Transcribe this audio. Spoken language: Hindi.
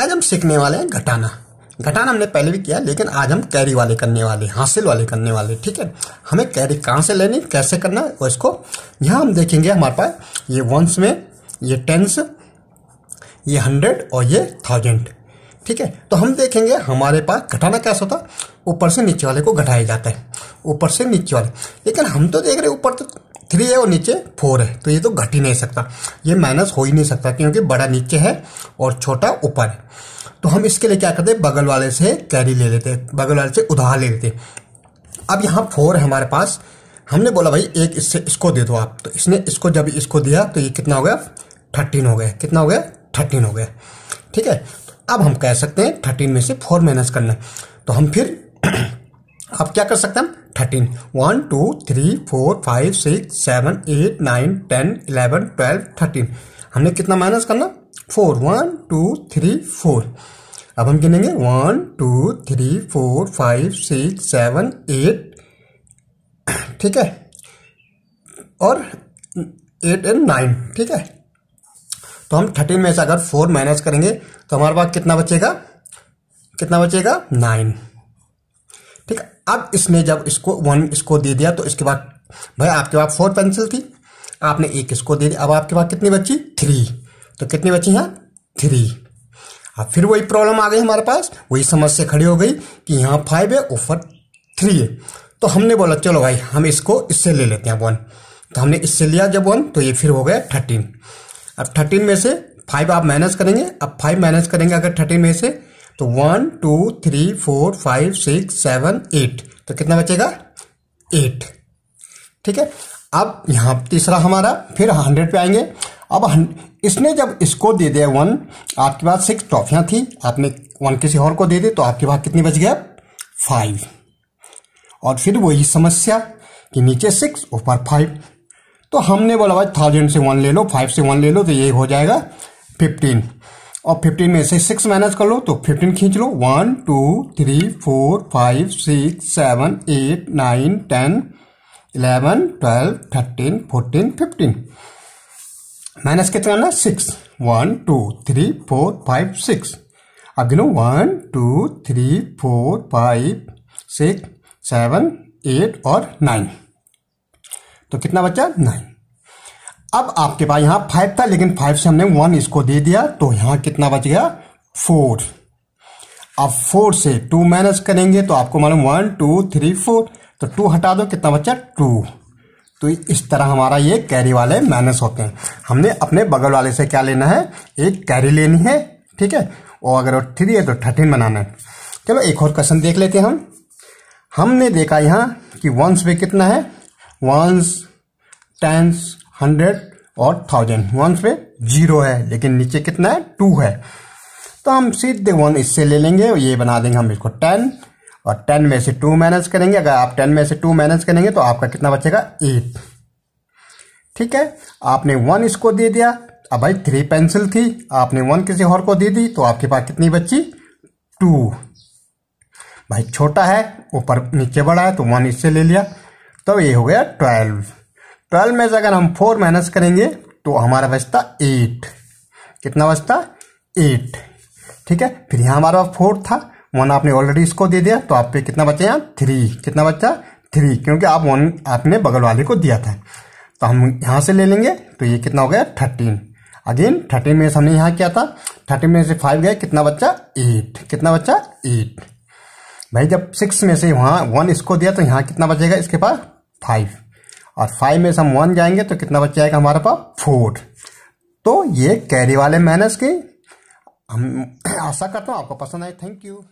आज हम सीखने वाले हैं घटाना घटाना हमने पहले भी किया लेकिन आज हम कैरी वाले करने वाले हासिल वाले करने वाले ठीक है हमें कैरी कहाँ से लेनी कैसे करना है और इसको यहाँ हम देखेंगे हमारे पास ये वंस में ये टेंस ये हंड्रेड और ये थाउजेंड ठीक है तो हम देखेंगे हमारे पास घटाना कैसा होता है ऊपर से नीचे वाले को घटाया जाता है ऊपर से नीचे वाले लेकिन हम तो देख रहे ऊपर तो थ्री है और नीचे फोर है तो ये तो घट ही नहीं सकता ये माइनस हो ही नहीं सकता क्योंकि बड़ा नीचे है और छोटा ऊपर है तो हम इसके लिए क्या करते हैं बगल वाले से कैरी ले लेते हैं बगल वाले से उधार ले लेते अब यहाँ फोर है हमारे पास हमने बोला भाई एक इससे इसको दे दो आप तो इसने इसको जब इसको दिया तो ये कितना हो गया थर्टीन हो गया कितना हो गया थर्टीन हो गया ठीक है अब हम कह सकते हैं थर्टीन में से फोर माइनस करना तो हम फिर अब क्या कर सकते हैं thirteen one two three four five six seven eight nine ten eleven twelve thirteen हमने कितना माइनस करना four one two three four अब हम गिनेंगे one two three four five six seven eight ठीक है और एट एंड नाइन ठीक है तो हम थर्टीन में से अगर फोर माइनस करेंगे तो हमारे पास कितना बचेगा कितना बचेगा नाइन ठीक अब इसने जब इसको वन इसको दे दिया तो इसके बाद भाई आपके पास फोर पेंसिल थी आपने एक इसको दे दिया अब आपके पास कितनी बची थ्री तो कितनी बची हैं थ्री अब फिर वही प्रॉब्लम आ गई हमारे पास वही समस्या खड़ी हो गई कि यहाँ फाइव है ऊपर थ्री है तो हमने बोला चलो भाई हम इसको इससे ले लेते हैं वन तो हमने इससे लिया जब वन तो ये फिर हो गया थर्टीन अब थर्टीन में से फाइव आप माइनस करेंगे अब फाइव माइनस करेंगे अगर थर्टीन में से तो one two three four five six seven eight तो कितना बचेगा एट ठीक है अब यहाँ तीसरा हमारा फिर हंड्रेड पे आएंगे अब इसने जब इसको दे दिया वन आपके पास सिक्स ट्रॉफियाँ थी आपने वन किसी और को दे दी तो आपके पास कितनी बच गया फाइव और फिर वही समस्या कि नीचे सिक्स ऊपर फाइव तो हमने बोला भाई थाउजेंड से वन ले लो फाइव से वन ले लो तो ये हो जाएगा फिफ्टीन और फिफ्टीन में से सिक्स माइनस कर लो तो फिफ्टीन खींच लो one two three four five six seven eight nine ten eleven twelve thirteen fourteen fifteen minus कितना करना six one two three four five six अब गिनो one two three four five six seven eight और नाइन तो कितना बचा नाइन अब आपके पास यहाँ फाइव था लेकिन फाइव से हमने वन इसको दे दिया तो यहाँ कितना बच गया फोर अब फोर से टू माइनस करेंगे तो आपको मालूम वन टू थ्री फोर तो टू हटा दो कितना बचा टू तो इस तरह हमारा ये कैरी वाले माइनस होते हैं हमने अपने बगल वाले से क्या लेना है एक कैरी लेनी है ठीक है और अगर थ्री है तो थर्टीन बनाना है चलो एक और क्वेश्चन देख लेते हैं हम हमने देखा यहाँ कि वंस में कितना है वंस टेंस हंड्रेड और थाउजेंड वन पे जीरो है लेकिन नीचे कितना है टू है तो हम सीधे वन इससे ले लेंगे और ये बना देंगे हम इसको टेन और टेन में से टू मैनेज करेंगे अगर आप टेन में से टू मैनेज करेंगे तो आपका कितना बचेगा एट ठीक है आपने वन इसको दे दिया अब भाई थ्री पेंसिल थी आपने वन किसी और को दे दी तो आपके पास कितनी बची टू भाई छोटा है ऊपर नीचे बड़ा है तो वन इससे ले लिया तो ये हो गया ट्वेल्व ट्वेल्व में से अगर हम फोर माइनस करेंगे तो हमारा बचता एट कितना बचता एट ठीक है फिर यहाँ हमारा फोर था वन आपने ऑलरेडी इसको दे दिया तो आप पे कितना बचा यहाँ थ्री कितना बचा थ्री क्योंकि आप वन आपने बगल वाले को दिया था तो हम यहाँ से ले लेंगे तो ये कितना हो गया थर्टीन अगेन थर्टीन में से हमने यहाँ किया था थर्टीन में से फाइव गया कितना बच्चा एट कितना बच्चा एट भाई जब सिक्स में से वहाँ वन इसको दिया तो यहाँ कितना बचेगा इसके पास फाइव और फाइव में से हम वन जाएंगे तो कितना बच जाएगा हमारे पास फोर तो ये कैरी वाले माइनस की हम आशा करता हूँ आपको पसंद आए थैंक यू